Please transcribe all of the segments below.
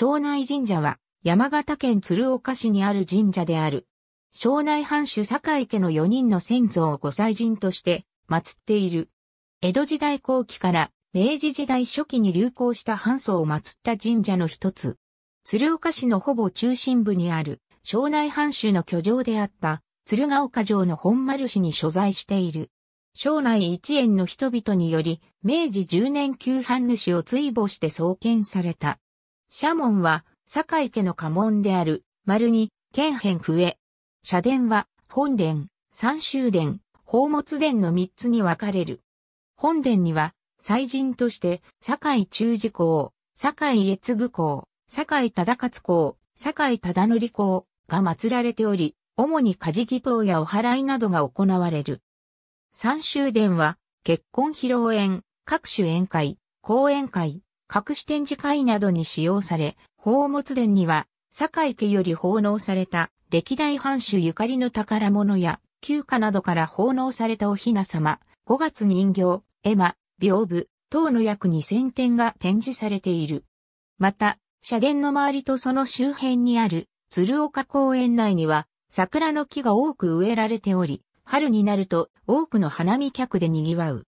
庄内神社は山形県鶴岡市にある神社である。庄内藩主堺家の4人の先祖を御祭神として祀っている。江戸時代後期から明治時代初期に流行した藩祖を祀った神社の一つ。鶴岡市のほぼ中心部にある庄内藩主の居城であった鶴岡城の本丸市に所在している。庄内一円の人々により、明治10年旧藩主を追募して創建された。社門は、坂井家の家門である、丸に、県辺区へ。社殿は、本殿、三州殿、宝物殿の三つに分かれる。本殿には、祭神として、堺中寺公、堺越具公、堺忠勝公、堺忠則公が祀られており、主に家事祈祷やお祓いなどが行われる。三州殿は、結婚披露宴、各種宴会、講演会、隠し展示会などに使用され、宝物殿には、堺家より奉納された歴代藩主ゆかりの宝物や、旧家などから奉納されたお雛様、五月人形、絵馬、屏風、等の約2000点が展示されている。また、社殿の周りとその周辺にある鶴岡公園内には桜の木が多く植えられており、春になると多くの花見客で賑わう。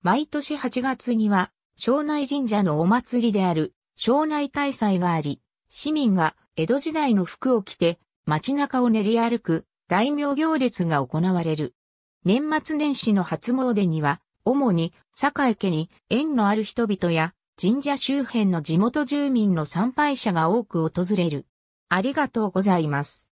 毎年8月には庄内神社のお祭りである庄内大祭があり、市民が江戸時代の服を着て街中を練り歩く大名行列が行われる。年末年始の初詣には、主に堺家に縁のある人々や神社周辺の地元住民の参拝者が多く訪れる。ありがとうございます。